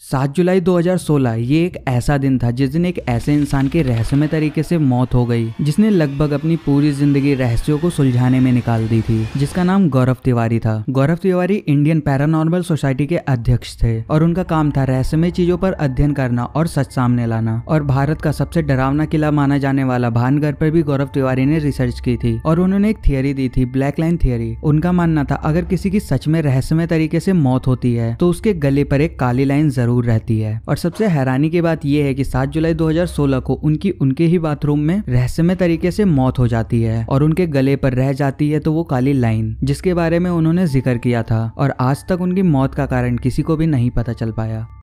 सात जुलाई 2016 ये एक ऐसा दिन था जिस दिन एक ऐसे इंसान की रहस्यमय तरीके से मौत हो गई जिसने लगभग अपनी पूरी जिंदगी रहस्यों को सुलझाने में निकाल दी थी जिसका नाम गौरव तिवारी था Gaurav Tiwari Indian paranormal society के अध्यक्ष थे और उनका काम था रहस्यमय चीजों पर अध्ययन करना और सच सामने लाना और भारत का सबसे डरावना किला माना जाने वाला भानगढ़ पर भी गौरव तिवारी ने रिसर्च की थी और उन्होंने एक थियोरी दी थी ब्लैक लाइन थियोरी उनका मानना था अगर किसी की सच में रहस्यमय तरीके से मौत होती है तो उसके गले पर एक काली लाइन जरूर जरूर रहती है और सबसे हैरानी की बात यह है कि 7 जुलाई 2016 को उनकी उनके ही बाथरूम में रहस्यमय तरीके से मौत हो जाती है और उनके गले पर रह जाती है तो वो काली लाइन जिसके बारे में उन्होंने जिक्र किया था और आज तक उनकी मौत का कारण किसी को भी नहीं पता चल पाया